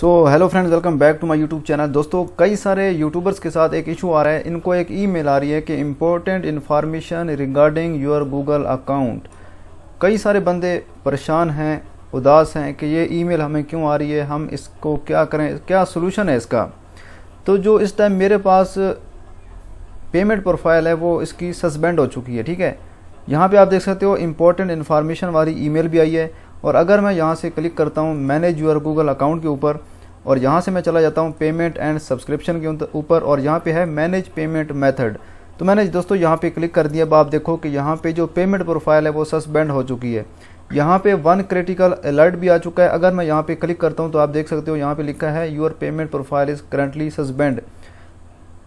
so hello friends welcome back to my YouTube channel दोस्तों कई सारे यूट्यूबर्स के साथ एक इशू आ रहा है इनको एक ईमेल आ रही है कि important information regarding your Google account कई सारे बंदे परेशान हैं उदास हैं कि ये ईमेल हमें क्यों आ रही है हम इसको क्या करें क्या सोल्यूशन है इसका तो जो इस टाइम मेरे पास पेमेंट प्रोफाइल है वो इसकी सस्पेंड हो चुकी है ठीक है यहाँ पे आप देख सकते हो इम्पोर्टेंट इन्फॉर्मेशन वाली ई भी आई है और अगर मैं यहाँ से क्लिक करता हूँ मैनेज यूर गूगल अकाउंट के ऊपर और यहाँ से मैं चला जाता हूँ पेमेंट एंड सब्सक्रिप्शन के ऊपर और यहाँ पे है मैनेज पेमेंट मेथड तो मैंने दोस्तों यहाँ पे क्लिक कर दिया अब आप देखो कि यहाँ पे जो पेमेंट प्रोफाइल है वो सस्पेंड हो चुकी है यहाँ पे वन क्रिटिकल अलर्ट भी आ चुका है अगर मैं यहाँ पे क्लिक करता हूँ तो आप देख सकते हो यहाँ पे लिखा है your payment profile is currently suspend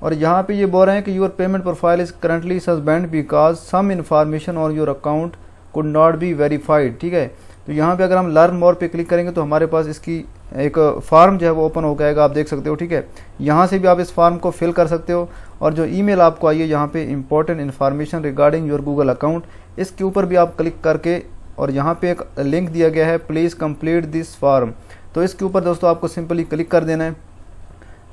और यहाँ पे ये बोल रहे हैं कि your payment profile is currently suspend because some information और your account could not be verified ठीक है तो यहाँ पे अगर हम लर्न मोर पे क्लिक करेंगे तो हमारे पास इसकी एक फार्म जो है वो ओपन हो जाएगा आप देख सकते हो ठीक है यहाँ से भी आप इस फार्म को फिल कर सकते हो और जो ईमेल आपको आई है यहाँ पे important information regarding your Google account इसके ऊपर भी आप क्लिक करके और यहाँ पे एक लिंक दिया गया है प्लीज़ कम्प्लीट दिस फार्म तो इसके ऊपर दोस्तों आपको सिंपली क्लिक कर देना है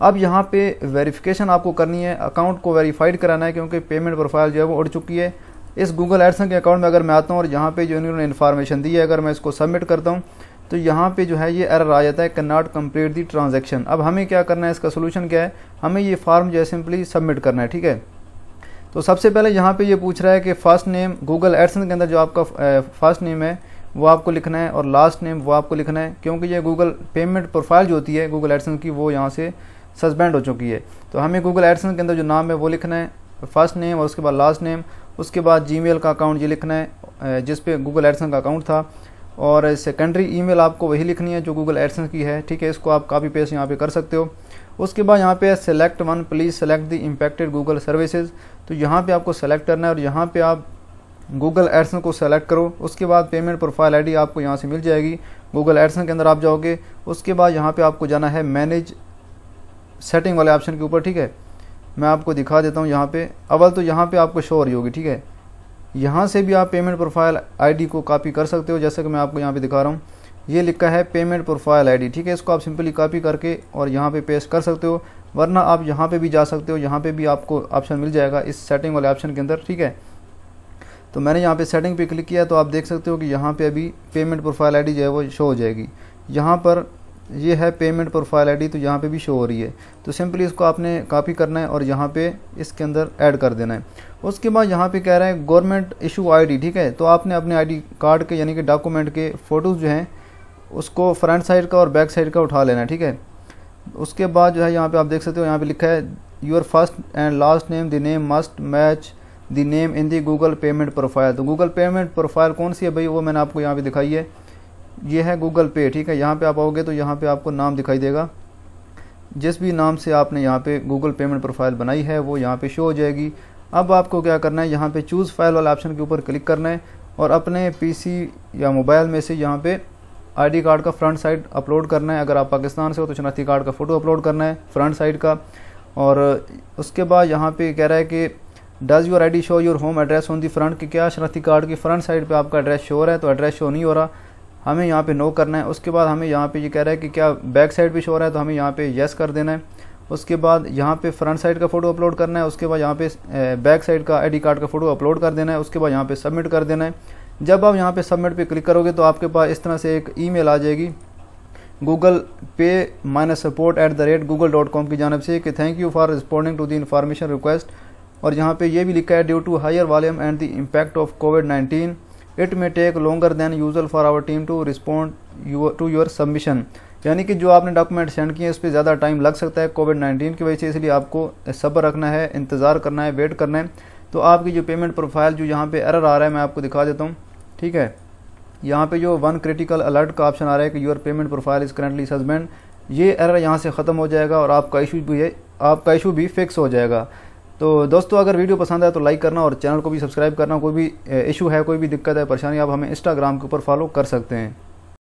अब यहाँ पे वेरिफिकेशन आपको करनी है अकाउंट को वेरीफाइड कराना है क्योंकि पेमेंट प्रोफाइल जो है वो उड़ चुकी है इस गूगल एडसन के अकाउंट में अगर मैं आता हूँ और यहाँ पे जो इन्होंने इन्फॉर्मेशन दी है अगर मैं इसको सबमिट करता हूँ तो यहाँ पे जो है ये एरर आ जाता है can not complete the transaction अब हमें क्या करना है इसका सोल्यूशन क्या है हमें ये फॉर्म जो है सिंपली सबमिट करना है ठीक है तो सबसे पहले यहाँ पे ये पूछ रहा है कि फर्स्ट नेम गूगल एडसन के अंदर जो आपका फर्स्ट नेम है वो आपको लिखना है और लास्ट नेम वो आपको लिखना है क्योंकि ये गूगल पेमेंट प्रोफाइल जो होती है गूगल एडसन की वो यहाँ से सस्पेंड हो चुकी है तो हमें गूगल एडसन के अंदर जो नाम है वो लिखना है फर्स्ट नेम और उसके बाद लास्ट नेम उसके बाद जीमेल का अकाउंट ये लिखना है जिस पे गूगल एडसन का अकाउंट था और सेकेंडरी ईमेल आपको वही लिखनी है जो गूगल एडसन की है ठीक है इसको आप कापी पेस्ट यहाँ पे कर सकते हो उसके बाद यहाँ पे select one please select the impacted Google services तो यहाँ पे आपको सेलेक्ट करना है और यहाँ पे आप गूगल एडसन को सेलेक्ट करो उसके बाद पेमेंट प्रोफाइल आईडी आपको यहाँ से मिल जाएगी गूगल एडसन के अंदर आप जाओगे उसके बाद यहाँ पे आपको जाना है मैनेज सेटिंग वाले ऑप्शन के ऊपर ठीक है मैं आपको दिखा देता हूँ यहाँ पे अवल तो यहाँ पे आपको शो हो रही होगी ठीक है यहाँ से भी आप पेमेंट प्रोफाइल आईडी को कॉपी कर सकते हो जैसा कि मैं आपको यहाँ पे दिखा रहा हूँ ये लिखा है पेमेंट प्रोफाइल आईडी ठीक है इसको आप सिंपली कॉपी करके और यहाँ पे पेस्ट कर सकते हो वरना आप यहाँ पे भी जा सकते हो यहाँ पे भी आपको ऑप्शन मिल जाएगा इस सेटिंग वाले ऑप्शन के अंदर ठीक है तो मैंने यहाँ पर सेटिंग पर क्लिक किया तो आप देख सकते हो कि यहाँ पे अभी पेमेंट प्रोफाइल आई जो है वो शो हो जाएगी यहाँ पर ये है पेमेंट प्रोफाइल आईडी तो यहाँ पे भी शो हो रही है तो सिंपली इसको आपने कॉपी करना है और यहाँ पे इसके अंदर ऐड कर देना है उसके बाद यहाँ पे कह रहा है गवर्नमेंट इशू आईडी ठीक है तो आपने अपने आईडी कार्ड के यानी कि डॉक्यूमेंट के फ़ोटोज़ जो हैं उसको फ्रंट साइड का और बैक साइड का उठा लेना है ठीक है उसके बाद जो है यहाँ पर आप देख सकते हो यहाँ पर लिखा है your first and last name the name must match the name in the Google payment profile तो गूगल पेमेंट प्रोफाइल कौन सी है भाई वो मैंने आपको यहाँ पर दिखाई है ये है गूगल पे ठीक है यहाँ पे आप आओगे तो यहाँ पे आपको नाम दिखाई देगा जिस भी नाम से आपने यहाँ पे गूगल पेमेंट प्रोफाइल बनाई है वो यहाँ पे शो हो जाएगी अब आपको क्या करना है यहाँ पे चूज़ फाइल वाला ऑप्शन के ऊपर क्लिक करना है और अपने पी या मोबाइल में से यहाँ पर आई कार्ड का फ्रंट साइड अपलोड करना है अगर आप पाकिस्तान से हो तो शनाख्ती कार्ड का फ़ोटो अपलोड करना है फ्रंट साइड का और उसके बाद यहाँ पे कह रहा है कि does your ID show your home address on the front कि क्या शनाख्ती कार्ड की फ्रंट साइड पे आपका एड्रेस शो हो रहा है तो एड्रेस शो नहीं हो रहा हमें यहाँ पे नो करना है उसके बाद हमें यहाँ पे ये यह कह रहा है कि क्या बैक साइड भी शो रहा है तो हमें यहाँ पे येस कर देना है उसके बाद यहाँ पे फ्रंट साइड का फ़ोटो अपलोड करना है उसके बाद यहाँ पे बैक साइड का आईडी कार्ड का फ़ोटो अपलोड कर देना है उसके बाद यहाँ पे सबमिट कर देना है जब आप यहाँ पे सबमिट पे क्लिक करोगे तो आपके पास इस तरह से एक ई आ जाएगी Google pay minus support at the rate Google dot com की जानब से कि thank you for responding to the information request और यहाँ पे ये भी लिखा है due to higher volume and the impact of Covid nineteen it may take longer than usual for our team to respond to your submission यानी कि जो आपने डॉक्यूमेंट सेंड किए हैं उस पर ज़्यादा टाइम लग सकता है कोविड नाइन्टीन की वजह से इसलिए आपको सब्र रखना है इंतज़ार करना है वेट करना है तो आपकी जो पेमेंट प्रोफाइल जो यहाँ पे एरर आ रहा है मैं आपको दिखा देता हूँ ठीक है यहाँ पे जो वन क्रिटिकल अलर्ट का ऑप्शन आ रहा है कि your payment profile is currently suspend ये एरर यहाँ से ख़त्म हो जाएगा और आपका इशू भी आपका इशू भी फिक्स हो जाएगा तो दोस्तों अगर वीडियो पसंद आए तो लाइक करना और चैनल को भी सब्सक्राइब करना कोई भी इशू है कोई भी दिक्कत है परेशानी आप हमें इंस्टाग्राम के ऊपर फॉलो कर सकते हैं